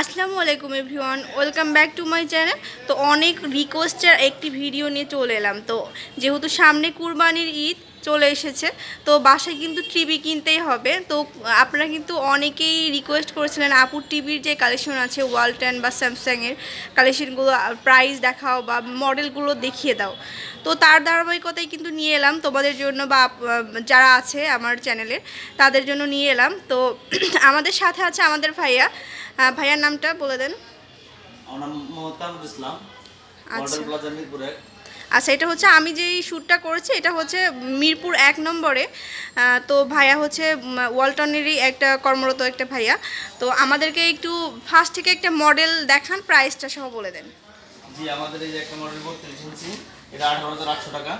আসসালামু আলাইকুম everyone welcome back to my channel তো অনেক রিকোয়েস্টের একটি ভিডিও নিয়ে চলে এলাম তো যেহেতু সামনে কুরবানির ঈদ চলে এসেছে তো বাসায় কিন্তু টিভি কিনতেই হবে তো আপনারা কিন্তু অনেকেই রিকোয়েস্ট করেছিলেন আপুর টিভির যে কালেকশন আছে ওয়ালটন বা স্যামসাংয়ের কালেকশনগুলো প্রাইস দেখাও বা মডেলগুলো দেখিয়ে দাও তো তার ধারাবাহিকতাই কিন্তু নিয়ে এলাম তোমাদের জন্য বা যারা আছে আমার চ্যানেলে তাদের জন্য নিয়ে এলাম তো আমাদের সাথে আছে আমাদের ভাইয়া ভাইয়ার নামটা বলে দেন আচ্ছা আচ্ছা এটা হচ্ছে আমি যেই শ্যুটটা করেছি এটা হচ্ছে মিরপুর এক নম্বরে তো ভাইয়া হচ্ছে ওয়ালটনেরই একটা কর্মরত একটা ভাইয়া তো আমাদেরকে একটু ফার্স্ট থেকে একটা মডেল দেখান প্রাইসটা সহ বলে দেন জি আমাদের এই যে একটা মডেল বলতে এটা আঠারো হাজার আটশো টাকা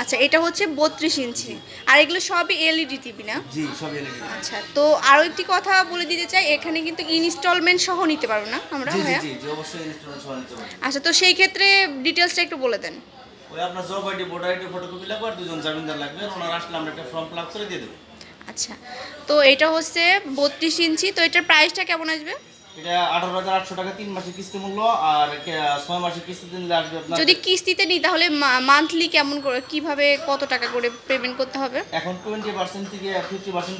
আচ্ছা এটা হচ্ছে বত্রিশ ইঞ্চি আর এগুলো সবই এলইডি টিভি e না জি এলইডি e আচ্ছা তো আরও একটি কথা বলে দিতে চাই এখানে কিন্তু ইনস্টলমেন্ট সহ নিতে পারবো না আমরা জি জি জি অবশ্যই ইনস্টলমেন্ট সহ নিতে আচ্ছা তো সেই ক্ষেত্রে ডিটেলসটা একটু বলে দেন ওই আপনার job ID voter ID photocopy লাগবে আর দুজন জামিনদার লাগবে ওনারা আসলে আমরা একটা ফর্ম ফিল করে দিয়ে আচ্ছা তো এটা হচ্ছে বত্রিশ ইঞ্চি তো এটার প্রাইসটা কেমন আসবে কিস্তিতে নিই তাহলে মান্থলি কেমন করে কিভাবে কত টাকা করে পেমেন্ট করতে হবে এখন টোয়েন্টি পার্সেন্ট থেকে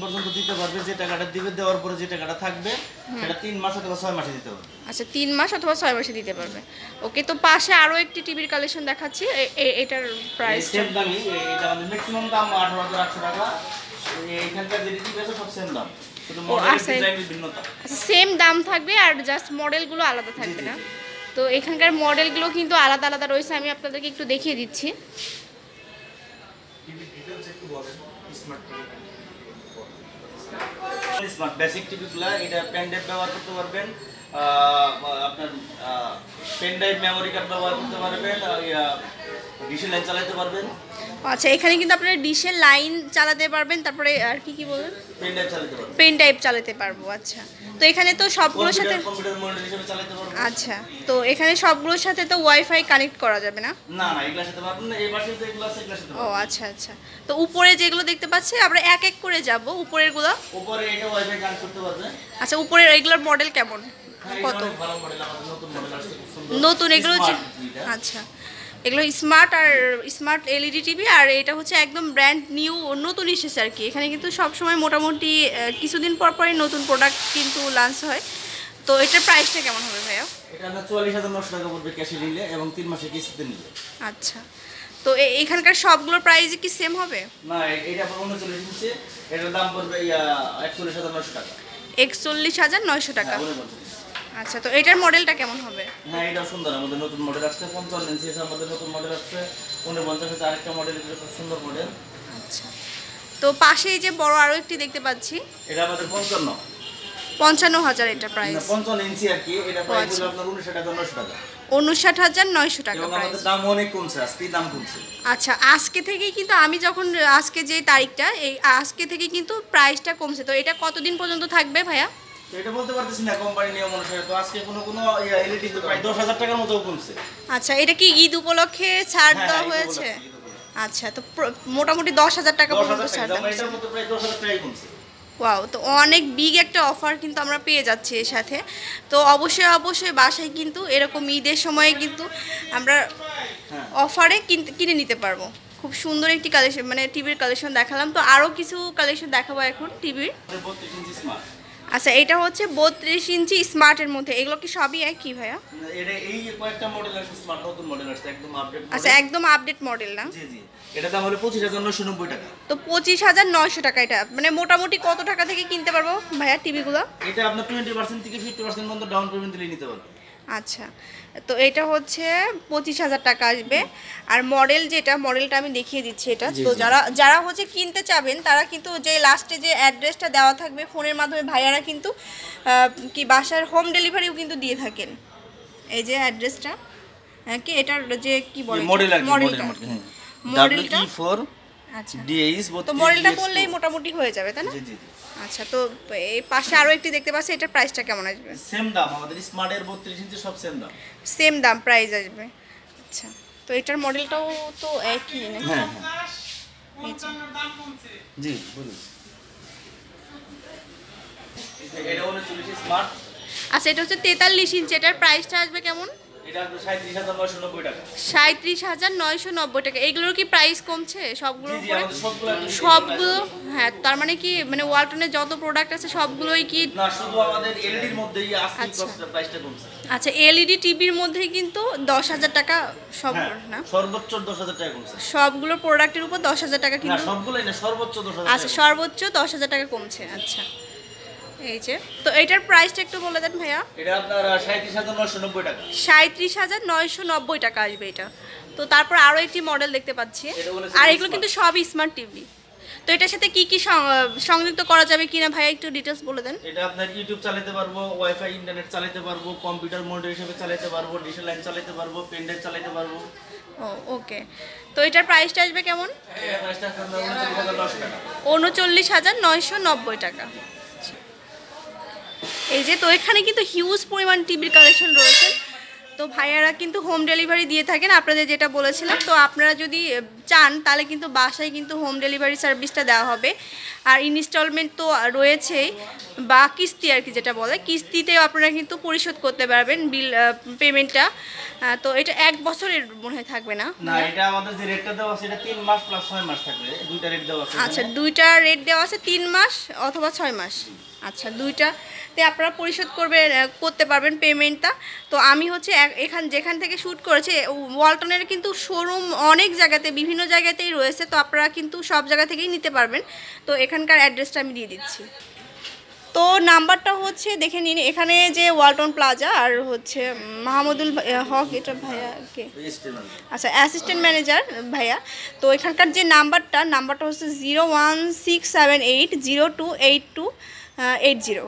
পর্যন্ত দিতে পারবে যে টাকাটা দেওয়ার পরে যে থাকবে তিন মাস ছয় মাসে দিতে পারবে আচ্ছা তিন মাস অথবা ছয় মাসে দিতে পারবে ওকে তো পাশে আরও একটি টিভির কালেকশন দেখাচ্ছি এটার প্রাইস দামি এটা আঠারো হাজার আটশো টাকা মানে সেম আচ্ছা, দাম থাকবে আর জাস্ট মডেলগুলো আলাদা থাকবে না তো এখানকার মডেলগুলো কিন্তু আলাদা আলাদা রয়েছে আমি আপনাদেরকে একটু দেখিয়ে দিচ্ছি স্মার্ট ব্যবহার করতে পারবেন আপনার পেন ড্রাইভ মেমোরি কার্ড ব্যবহার করতে পারবেন ডিসি লাইন চালাতে পারবেন আচ্ছা এখানে কিন্তু আপনারা ডিশের লাইন চালাতে পারবেন তারপরে আর কি কি বলেন পেন টাইপ চালাতে পারবো আচ্ছা তো এখানে তো সবগুলোর সাথে আচ্ছা তো এখানে সবগুলোর সাথে তো ওয়াইফাই কানেক্ট করা যাবে না ও আচ্ছা আচ্ছা তো উপরে যেগুলো দেখতে পাচ্ছি আমরা এক এক করে যাব উপরের গুলো আচ্ছা উপরের এগুলোর মডেল কেমন হ্যাঁ, কত নতুন এগুলো আচ্ছা এগুলো স্মার্ট আর স্মার্ট এলইডি টিভি আর এটা হচ্ছে একদম ব্র্যান্ড নিউ নতুন এসেছে আর কি এখানে কিন্তু সবসময় মোটামুটি কিছুদিন পর পরই নতুন প্রোডাক্ট কিন্তু লঞ্চ হয় তো এটার প্রাইসটা কেমন হবে ভাইয়া এটা আমরা চুয়াল্লিশ হাজার নশো টাকা পড়বে ক্যাশে নিলে এবং তিন মাসে কিস্তিতে নিলে আচ্ছা তো এখানকার সবগুলোর প্রাইস কি সেম হবে না এটা উনচল্লিশ ইঞ্চি এটার দাম পড়বে একচল্লিশ হাজার নশো টাকা একচল্লিশ হাজার নয়শো টাকা হ্যাঁ, আচ্ছা তো এটার মডেলটা কেমন হবে হ্যাঁ এটা সুন্দর আমাদের নতুন মডেল আসছে পঞ্চাশ ইঞ্চি আছে আমাদের নতুন মডেল আসছে 49 এর আরেকটা মডেল এটা খুব সুন্দর মডেল আচ্ছা তো পাশে এই যে বড় আরো একটি দেখতে পাচ্ছি এটা আমাদের 55 55000 এটা প্রাইস 55 ইঞ্চি আর কি এটা প্রাইস আচ্ছা। হলো আপনার উনিশ টাকা নশো টাকা উনষাট টাকা প্রাইস দাম অনেক কমছে আজকে দাম কমছে আচ্ছা আজকে থেকে কিন্তু আমি যখন আজকে যে তারিখটা এই আজকে থেকে কিন্তু প্রাইসটা কমছে তো এটা কতদিন পর্যন্ত থাকবে ভাইয়া আচ্ছা এটা কি ঈদ উপলক্ষে ছাড় হ্যাঁ, দেওয়া হ্যাঁ, হয়েছে আচ্ছা তো মোটামুটি দশ হাজার টাকা পর্যন্ত ছাড় ওয়াও তো অনেক বিগ একটা অফার কিন্তু আমরা পেয়ে যাচ্ছি এর সাথে তো অবশ্যই অবশ্যই বাসায় কিন্তু এরকম ঈদের সময়ে কিন্তু আমরা অফারে হ্যাঁ। কিনে নিতে পারবো খুব সুন্দর একটি কালেকশন মানে টিভির কালেকশন দেখালাম তো আরও কিছু কালেকশন দেখাবো এখন টিভির আচ্ছা এটা হচ্ছে বত্রিশ ইঞ্চি স্মার্টের মধ্যে এগুলো কি সবই একই ভাইয়া এটা এই যে কয়েকটা মডেল আছে স্মার্ট নতুন মডেল আছে একদম আপডেট আচ্ছা একদম আপডেট মডেল না জি জি এটা দাম হলো 25990 টাকা তো 25900 টাকা এটা মানে মোটামুটি কত টাকা থেকে কিনতে পারবো ভাইয়া টিভি গুলো এটা আপনি 20% থেকে 50% পর্যন্ত ডাউন পেমেন্ট নিতে পারবেন আচ্ছা তো এটা হচ্ছে পঁচিশ হাজার টাকা আসবে আর মডেল যেটা মডেলটা আমি দেখিয়ে দিচ্ছি এটা তো যারা যারা হচ্ছে কিনতে চাবেন তারা কিন্তু যে লাস্টে যে অ্যাড্রেসটা দেওয়া থাকবে ফোনের মাধ্যমে ভাইয়ারা কিন্তু কি বাসার হোম ডেলিভারিও কিন্তু দিয়ে থাকেন এই যে অ্যাড্রেসটা হ্যাঁ কি এটার যে কি বলে মডেল মডেলটা মডেলটা ফোর আচ্ছা তো মডেলটা বললেই মোটামুটি হয়ে যাবে তাই না আচ্ছা তো এই পাশে আরও একটি দেখতে পাচ্ছি এটার প্রাইসটা কেমন আসবে সেম দাম আমাদের এর 32 ইঞ্চি সব সেম দাম সেম দাম প্রাইস আসবে আচ্ছা তো এটার মডেলটাও তো একই হ্যাঁ, নাকি হ্যাঁ জি বলুন আচ্ছা এটা হচ্ছে 43 ইঞ্চি এটার প্রাইসটা আসবে কেমন হাজার নয়শো নব্বই টাকা এগুলোর কি প্রাইস কমছে সবগুলো সবগুলো হ্যাঁ তার মানে কি মানে ওয়ালটনের যত প্রোডাক্ট আছে সবগুলোই কি e আচ্ছা টিভির আচ্ছা, e কিন্তু দশ হাজার টাকা সব হ্যাঁ, না সবগুলো প্রোডাক্টের উপর দশ হাজার টাকা কিন্তু আচ্ছা সর্বোচ্চ দশ হাজার টাকা কমছে আচ্ছা এই তো এটার প্রাইসটা একটু বলে দেন ভাইয়া এটা হাজার নয়শো নব্বই টাকা আসবে এটা তো তারপর আরও একটি মডেল দেখতে পাচ্ছি আর এগুলো কিন্তু সব স্মার্ট টিভি তো এটার সাথে কি কি সংযুক্ত করা যাবে কিনা ভাইয়া একটু ডিটেলস বলে দেন এটা আপনার ইউটিউব চালাতে পারবো ওয়াইফাই ইন্টারনেট চালাতে পারবো কম্পিউটার মডেল হিসেবে চালাতে পারবো ডিশ লাইন চালাতে পারবো পেন চালাতে পারবো ও ওকে তো এটার প্রাইসটা আসবে কেমন উনচল্লিশ হাজার নয়শো নব্বই টাকা এই যে তো এখানে কিন্তু হিউজ পরিমাণ টিভির কালেকশন রয়েছে তো ভাইয়ারা কিন্তু হোম ডেলিভারি দিয়ে থাকেন আপনাদের যেটা বলেছিলাম তো আপনারা যদি চান তাহলে কিন্তু বাসায় কিন্তু হোম ডেলিভারি সার্ভিসটা দেওয়া হবে আর ইনস্টলমেন্ট তো রয়েছেই বা কিস্তি আর কি যেটা বলে কিস্তিতেও আপনারা কিন্তু পরিশোধ করতে পারবেন বিল পেমেন্টটা তো এটা এক বছরের মনে হয় থাকবে না আচ্ছা দুইটা রেট দেওয়া আছে তিন মাস অথবা ছয় মাস আচ্ছা দুইটা তে আপনারা পরিশোধ করবে করতে পারবেন পেমেন্টটা তো আমি হচ্ছে এখান যেখান থেকে শ্যুট করেছি ওয়ালটনের কিন্তু শোরুম অনেক জায়গাতে বিভিন্ন বিভিন্ন জায়গাতেই রয়েছে তো আপনারা কিন্তু সব জায়গা থেকেই নিতে পারবেন তো এখানকার অ্যাড্রেসটা আমি দিয়ে দিচ্ছি তো নাম্বারটা হচ্ছে দেখে নিন এখানে যে ওয়ালটন প্লাজা আর হচ্ছে মাহমুদুল হক এটা ভাইয়া কে আচ্ছা অ্যাসিস্ট্যান্ট ম্যানেজার ভাইয়া তো এখানকার যে নাম্বারটা নাম্বারটা হচ্ছে zero one six seven eight zero two eight two eight zero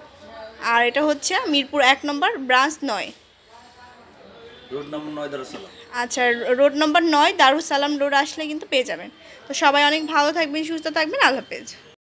আর এটা হচ্ছে মিরপুর এক নম্বর ব্রাঞ্চ নয় রোড নম্বর নয় আচ্ছা রোড নম্বর নয় দারুসালাম রোড আসলে কিন্তু পেয়ে যাবেন তো সবাই অনেক ভালো থাকবেন সুস্থ থাকবেন আল্লাহ হাফেজ